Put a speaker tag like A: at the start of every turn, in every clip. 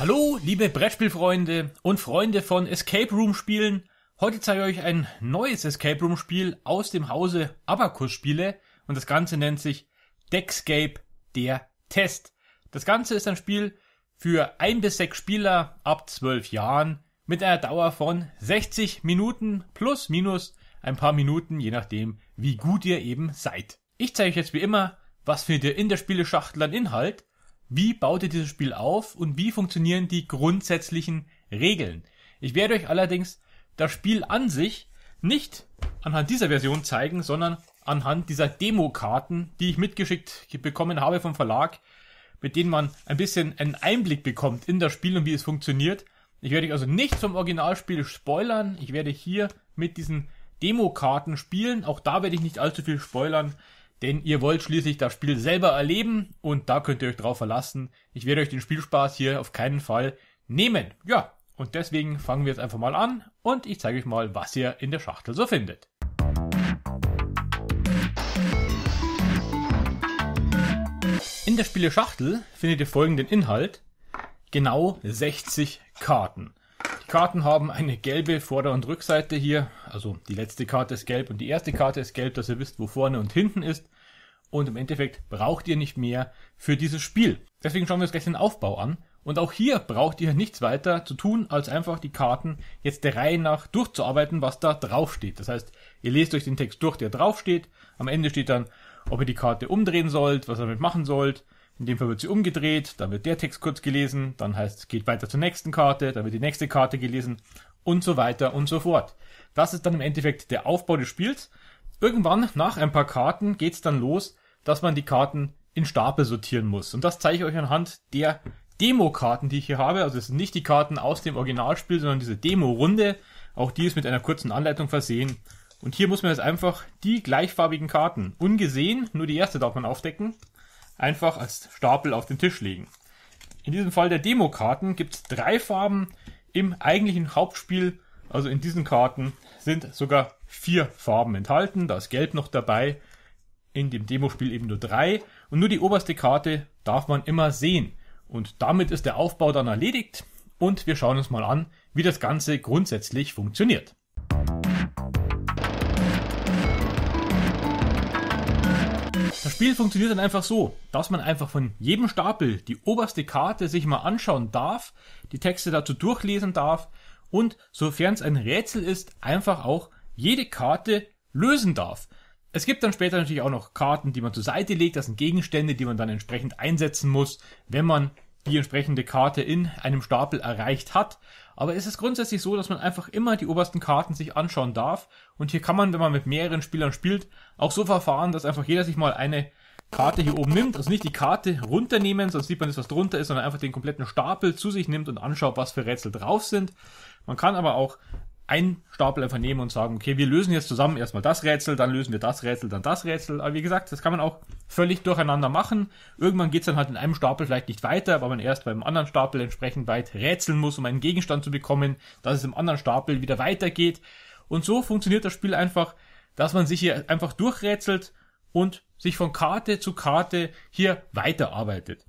A: Hallo, liebe Brettspielfreunde und Freunde von Escape Room Spielen. Heute zeige ich euch ein neues Escape Room Spiel aus dem Hause Abacus Spiele und das Ganze nennt sich Deckscape der Test. Das Ganze ist ein Spiel für ein bis sechs Spieler ab zwölf Jahren mit einer Dauer von 60 Minuten plus minus ein paar Minuten, je nachdem, wie gut ihr eben seid. Ich zeige euch jetzt wie immer, was findet ihr in der Spieleschachtel an Inhalt, wie baut ihr dieses Spiel auf und wie funktionieren die grundsätzlichen Regeln. Ich werde euch allerdings das Spiel an sich nicht anhand dieser Version zeigen, sondern anhand dieser Demokarten, die ich mitgeschickt bekommen habe vom Verlag, mit denen man ein bisschen einen Einblick bekommt in das Spiel und wie es funktioniert. Ich werde dich also nicht zum Originalspiel spoilern. Ich werde hier mit diesen Demokarten spielen. Auch da werde ich nicht allzu viel spoilern, denn ihr wollt schließlich das Spiel selber erleben und da könnt ihr euch drauf verlassen. Ich werde euch den Spielspaß hier auf keinen Fall nehmen. Ja, und deswegen fangen wir jetzt einfach mal an und ich zeige euch mal, was ihr in der Schachtel so findet. In der Spiele Schachtel findet ihr folgenden Inhalt. Genau 60 Karten. Die Karten haben eine gelbe Vorder- und Rückseite hier. Also die letzte Karte ist gelb und die erste Karte ist gelb, dass ihr wisst, wo vorne und hinten ist. Und im Endeffekt braucht ihr nicht mehr für dieses Spiel. Deswegen schauen wir uns gleich den Aufbau an. Und auch hier braucht ihr nichts weiter zu tun, als einfach die Karten jetzt der Reihe nach durchzuarbeiten, was da draufsteht. Das heißt, ihr lest euch den Text durch, der draufsteht. Am Ende steht dann, ob ihr die Karte umdrehen sollt, was ihr damit machen sollt, in dem Fall wird sie umgedreht, dann wird der Text kurz gelesen, dann heißt es, geht weiter zur nächsten Karte, dann wird die nächste Karte gelesen und so weiter und so fort. Das ist dann im Endeffekt der Aufbau des Spiels. Irgendwann, nach ein paar Karten, geht es dann los, dass man die Karten in Stapel sortieren muss. Und das zeige ich euch anhand der Demo-Karten, die ich hier habe. Also es sind nicht die Karten aus dem Originalspiel, sondern diese Demo-Runde. Auch die ist mit einer kurzen Anleitung versehen. Und hier muss man jetzt einfach die gleichfarbigen Karten, ungesehen, nur die erste darf man aufdecken, einfach als Stapel auf den Tisch legen. In diesem Fall der Demokarten gibt es drei Farben. Im eigentlichen Hauptspiel, also in diesen Karten, sind sogar vier Farben enthalten. Da ist Gelb noch dabei. In dem Demospiel eben nur drei. Und nur die oberste Karte darf man immer sehen. Und damit ist der Aufbau dann erledigt. Und wir schauen uns mal an, wie das Ganze grundsätzlich funktioniert. Das Spiel funktioniert dann einfach so, dass man einfach von jedem Stapel die oberste Karte sich mal anschauen darf, die Texte dazu durchlesen darf und, sofern es ein Rätsel ist, einfach auch jede Karte lösen darf. Es gibt dann später natürlich auch noch Karten, die man zur Seite legt, das sind Gegenstände, die man dann entsprechend einsetzen muss, wenn man die entsprechende Karte in einem Stapel erreicht hat. Aber es ist grundsätzlich so, dass man einfach immer die obersten Karten sich anschauen darf. Und hier kann man, wenn man mit mehreren Spielern spielt, auch so verfahren, dass einfach jeder sich mal eine Karte hier oben nimmt, also nicht die Karte runternehmen, sonst sieht man nicht, was drunter ist, sondern einfach den kompletten Stapel zu sich nimmt und anschaut, was für Rätsel drauf sind. Man kann aber auch einen Stapel einfach nehmen und sagen, okay, wir lösen jetzt zusammen erstmal das Rätsel, dann lösen wir das Rätsel, dann das Rätsel. Aber wie gesagt, das kann man auch völlig durcheinander machen. Irgendwann geht's dann halt in einem Stapel vielleicht nicht weiter, weil man erst beim anderen Stapel entsprechend weit rätseln muss, um einen Gegenstand zu bekommen, dass es im anderen Stapel wieder weitergeht. Und so funktioniert das Spiel einfach, dass man sich hier einfach durchrätselt und sich von Karte zu Karte hier weiterarbeitet.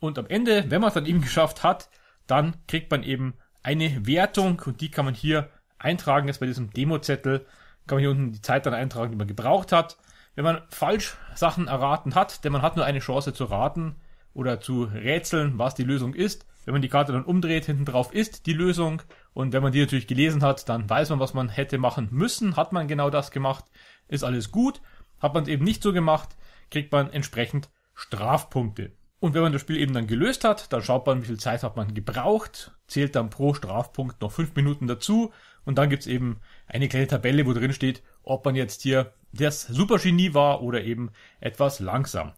A: Und am Ende, wenn man es dann eben geschafft hat, dann kriegt man eben eine Wertung und die kann man hier eintragen jetzt bei diesem Demozettel, kann man hier unten die Zeit dann eintragen, die man gebraucht hat. Wenn man falsch Sachen erraten hat, denn man hat nur eine Chance zu raten oder zu rätseln, was die Lösung ist. Wenn man die Karte dann umdreht, hinten drauf ist die Lösung. Und wenn man die natürlich gelesen hat, dann weiß man, was man hätte machen müssen. Hat man genau das gemacht, ist alles gut. Hat man es eben nicht so gemacht, kriegt man entsprechend Strafpunkte. Und wenn man das Spiel eben dann gelöst hat, dann schaut man, wie viel Zeit hat man gebraucht, zählt dann pro Strafpunkt noch fünf Minuten dazu und dann gibt's eben eine kleine Tabelle, wo drin steht, ob man jetzt hier das Supergenie war oder eben etwas langsam.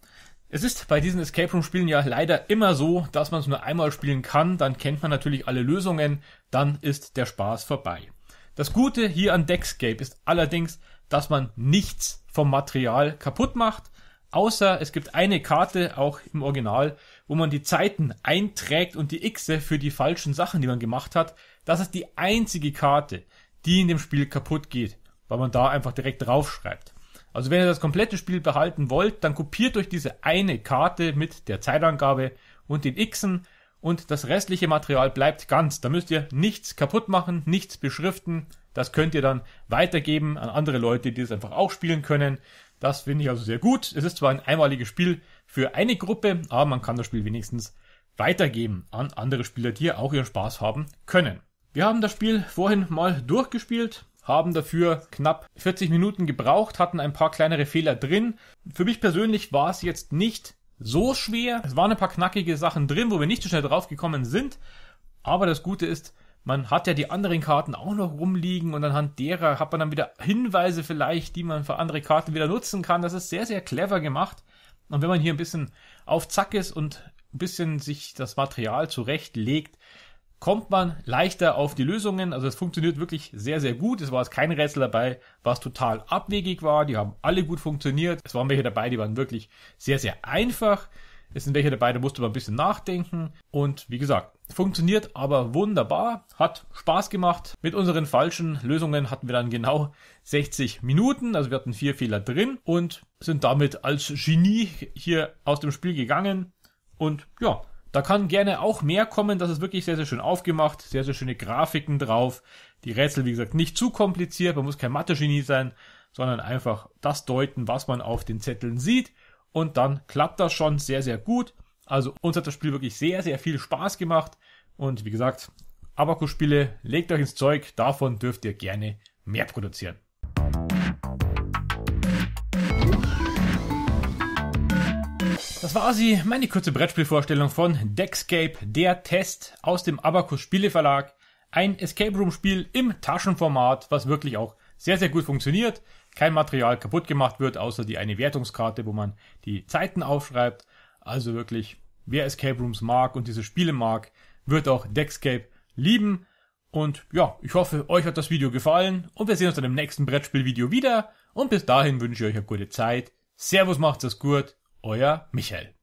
A: Es ist bei diesen Escape Room Spielen ja leider immer so, dass man es nur einmal spielen kann, dann kennt man natürlich alle Lösungen, dann ist der Spaß vorbei. Das Gute hier an Deckscape ist allerdings, dass man nichts vom Material kaputt macht, außer es gibt eine Karte, auch im Original, wo man die Zeiten einträgt und die Xe für die falschen Sachen, die man gemacht hat. Das ist die einzige Karte, die in dem Spiel kaputt geht, weil man da einfach direkt draufschreibt. Also wenn ihr das komplette Spiel behalten wollt, dann kopiert euch diese eine Karte mit der Zeitangabe und den Xen und das restliche Material bleibt ganz. Da müsst ihr nichts kaputt machen, nichts beschriften. Das könnt ihr dann weitergeben an andere Leute, die das einfach auch spielen können. Das finde ich also sehr gut. Es ist zwar ein einmaliges Spiel, für eine Gruppe, aber man kann das Spiel wenigstens weitergeben an andere Spieler, die auch ihren Spaß haben können. Wir haben das Spiel vorhin mal durchgespielt, haben dafür knapp 40 Minuten gebraucht, hatten ein paar kleinere Fehler drin. Für mich persönlich war es jetzt nicht so schwer. Es waren ein paar knackige Sachen drin, wo wir nicht so schnell draufgekommen sind. Aber das Gute ist, man hat ja die anderen Karten auch noch rumliegen und anhand derer hat man dann wieder Hinweise vielleicht, die man für andere Karten wieder nutzen kann. Das ist sehr, sehr clever gemacht. Und wenn man hier ein bisschen auf Zack ist und ein bisschen sich das Material zurechtlegt, kommt man leichter auf die Lösungen. Also es funktioniert wirklich sehr, sehr gut. Es war kein Rätsel dabei, was total abwegig war. Die haben alle gut funktioniert. Es waren welche dabei, die waren wirklich sehr, sehr einfach. Es sind welche dabei, da musst du mal ein bisschen nachdenken. Und wie gesagt, funktioniert aber wunderbar, hat Spaß gemacht. Mit unseren falschen Lösungen hatten wir dann genau 60 Minuten, also wir hatten vier Fehler drin und sind damit als Genie hier aus dem Spiel gegangen. Und ja, da kann gerne auch mehr kommen. Das ist wirklich sehr, sehr schön aufgemacht. Sehr, sehr schöne Grafiken drauf. Die Rätsel, wie gesagt, nicht zu kompliziert. Man muss kein Mathe-Genie sein, sondern einfach das deuten, was man auf den Zetteln sieht. Und dann klappt das schon sehr, sehr gut. Also uns hat das Spiel wirklich sehr, sehr viel Spaß gemacht. Und wie gesagt, Abakus-Spiele, legt euch ins Zeug, davon dürft ihr gerne mehr produzieren. Das war sie, meine kurze Brettspielvorstellung von Deckscape, der Test aus dem Abacus Spieleverlag. Ein Escape Room Spiel im Taschenformat, was wirklich auch sehr, sehr gut funktioniert. Kein Material kaputt gemacht wird, außer die eine Wertungskarte, wo man die Zeiten aufschreibt. Also wirklich, wer Escape Rooms mag und diese Spiele mag, wird auch Deckscape lieben. Und ja, ich hoffe, euch hat das Video gefallen und wir sehen uns dann im nächsten Brettspielvideo wieder. Und bis dahin wünsche ich euch eine gute Zeit. Servus, macht's das gut, euer Michael.